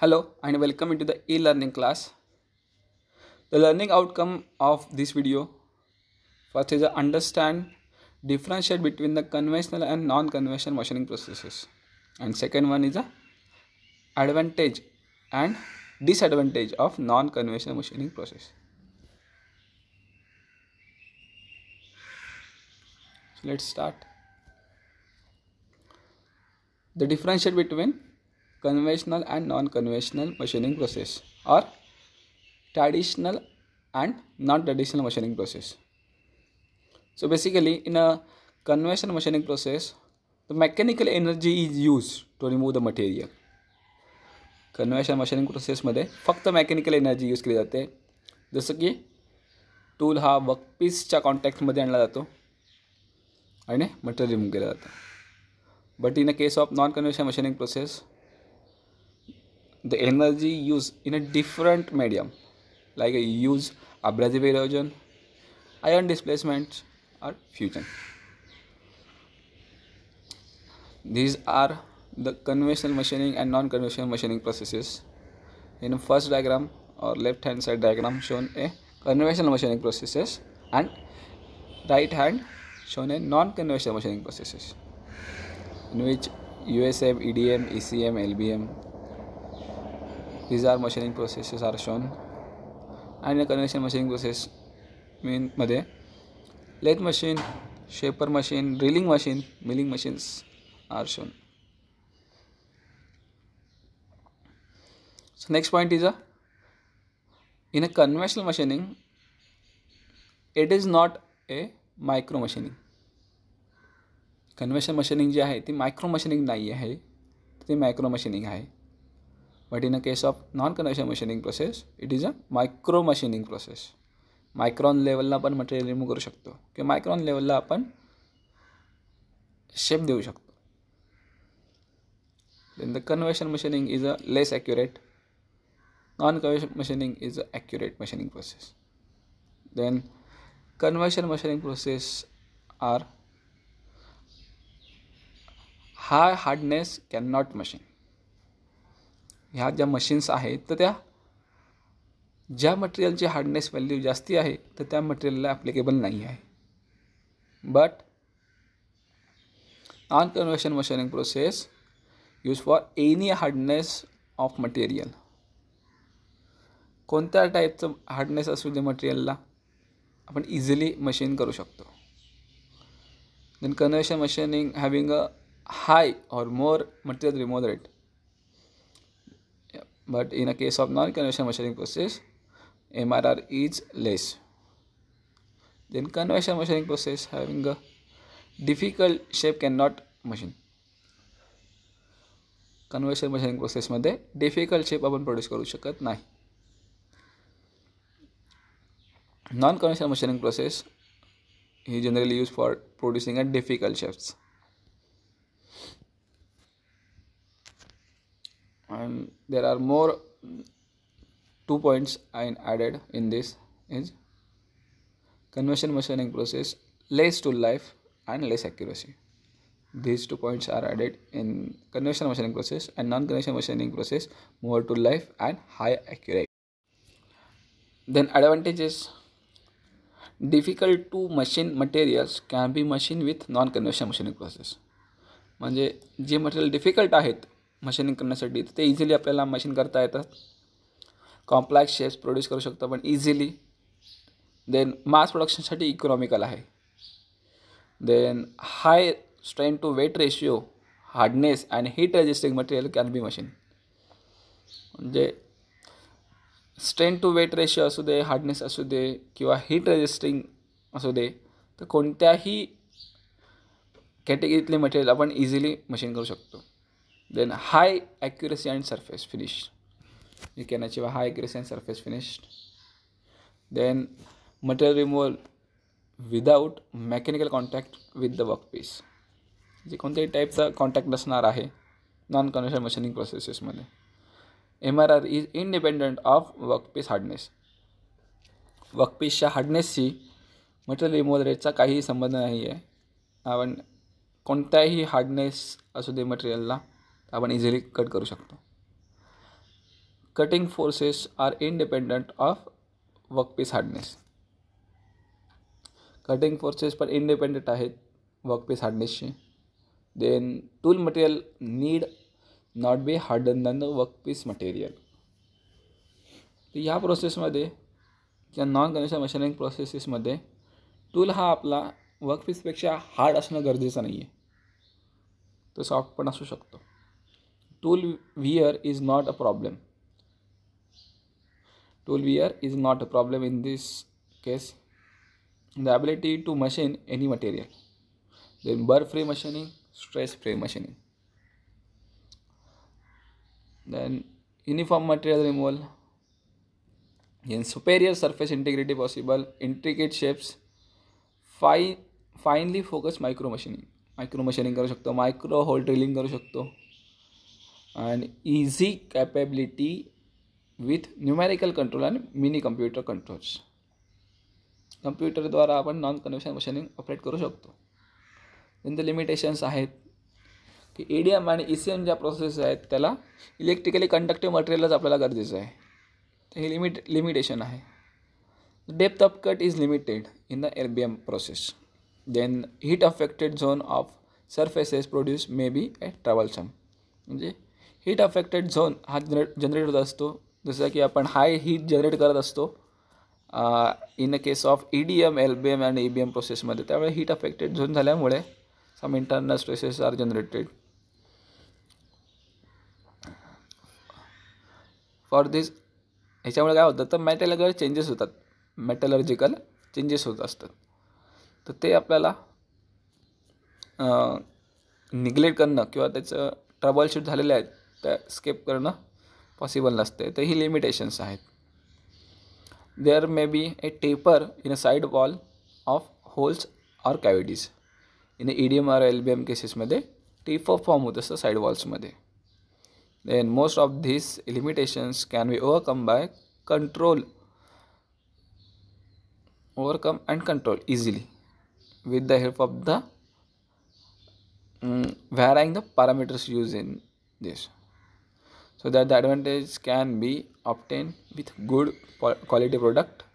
Hello and welcome into the e-learning class. The learning outcome of this video first is understand differentiate between the conventional and non-conventional machining processes and second one is the advantage and disadvantage of non-conventional machining process. So let's start. The differentiate between conventional and non conventional machining process or traditional and non traditional machining process so basically in a convention machining process the mechanical energy is use to remove the material convention machining प्रोसेसमध्ये फक्त mechanical energy use केली जाते जसं की tool हा work कॉन्टॅक्टमध्ये आणला जातो आणि मटेरियल रिमूव्ह केलं जातं but in a case of non convention machining process the energy used in a different medium like a use abrasive erosion ion displacement or fusion these are the conventional machining and non-conventional machining processes in the first diagram or left hand side diagram shown a conventional machining processes and right hand shown a non-conventional machining processes in which USM, EDM, ECM, LBM these are machining processes are shown आणि convention machining process मध्ये lathe machine shaper machine drilling machine milling machines are shown so next point is a in a convention machining it is not a micro machining convention machining जी आहे ती micro machining नाही आहे ती micro machining आहे but in a case of non conventional machining process it is a micro machining process micron लेवलला आपण material remove करू शकतो किंवा मायक्रॉन लेवलला आपण शेप देऊ शकतो then the convention machining is a less accurate non convention machining is a accurate machining process then convention machining process are high hardness can not machine ह्या ज्या मशीन्स आहेत तर त्या ज्या मटेरियलची हार्डनेस व्हॅल्यू जास्ती आहे तर त्या मटेरियलला ॲप्लिकेबल नाही आहे but non conversion machining process use for any hardness of material कोणत्या टाईपचं हार्डनेस असू दे मटेरियलला आपण इझिली मशीन करू शकतो then convention machining having a high or more material rate but in a case of non conventional machining process MRR is less then conventional machining process having a difficult shape cannot machine conversion machining प्रोसेसमध्ये difficult shape आपण produce करू शकत नाही non conversion machining process ही generally use for producing a difficult shapes and there are more two points I added in this is conversion machining process less tool life and less accuracy these two points are added in conventional machining process and non-conventional machining process more tool life and high accuracy then advantages difficult to machine materials can be machined with non-conventional machining process म्हणजे जे material difficult आहेत machining करण्यासाठी तर ते easily आपल्याला machine करता येतात complex shapes produce करू शकतो आपण इझिली देन मास प्रोडक्शनसाठी इकॉनॉमिकल आहे then high strain to weight ratio hardness and heat resisting material can be machine म्हणजे स्ट्रेन टू वेट रेशियो असू दे हार्डनेस असू दे किंवा हीट रेजिस्टिंग असू दे तर कोणत्याही कॅटेगरीतले मटेरियल आपण इझिली मशीन करू शकतो then high accuracy and surface finish you can achieve high high and surface finish then material material without mechanical contact with the workpiece जे कोणत्याही टाईपचा कॉन्टॅक्ट नसणार आहे नॉन कन्व्हेन्शनल मशिनिंग प्रोसेसेसमध्ये M R R is independent of workpiece hardness वर्कपीसच्या हार्डनेसशी material removal रेटचा काहीही संबंध नाही आहे आपण कोणत्याही हार्डनेस असू दे मटेरियलला आपण इझिली कट करू शकतो cutting forces are independent of workpiece hardness cutting forces पण इंडिपेंडंट आहेत वर्कपीस हार्डनेसशी then tool material need not be harden than the workpiece material तर ह्या प्रोसेसमध्ये किंवा नॉन कनेक्शन मशीनिंग प्रोसेसेसमध्ये टूल हा आपला वर्कपीसपेक्षा हार्ड असणं गरजेचं नाही आहे तो सॉफ्ट पण असू शकतो tool wear is not a problem tool wear is not a problem in this case the ability to machine any material then bur free machining stress free machining then uniform material removal then superior surface integrity possible intricate shapes fine focus micro micro micro machining machining करू शकतो micro hole drilling करू शकतो आणि easy capability with numerical control आणि mini computer controls कम्प्युटरद्वारा आपण non convection machining operate करू शकतो त्यांचे लिमिटेशन्स आहेत की ए डी एम आणि ई सी एम ज्या प्रोसेस आहेत त्याला इलेक्ट्रिकली कंडक्टिव्ह मटेरियलच आपल्याला गरजेचं आहे तर हे लिमिट लिमिटेशन आहे depth of cut is limited in the L B M process then heat affected zone of surfaces produce may be at ट्रॅव्हल्सम म्हणजे हीट अफेक्टेड झोन हा जनरेट जनरेट होत असतो जसं की आपण हाय हीट जनरेट करत असतो in a case of E D M L B M and E B M प्रोसेसमध्ये त्यावेळेस हीट अफेक्टेड झोन झाल्यामुळे some internal stresses are generated for this ह्याच्यामुळे काय होतं तर मेटलगर चेंजेस होतात मेटलॉजिकल चेंजेस होत असतात तर ते आपल्याला निग्लेक्ट करणं किंवा त्याचं ट्रबल शूट झालेले आहेत त्या स्केप करणं पॉसिबल नसते तर ही लिमिटेशन्स आहेत there may be a taper in a side wall of holes or cavities in E D M or L B M केसेसमध्ये टेपर फॉर्म होत असतं साईड वॉल्समध्ये then most of this limitations can be overcome by control overcome and control easily with the help of the varying the parameters use in this so that the advantage can be obtained with good quality product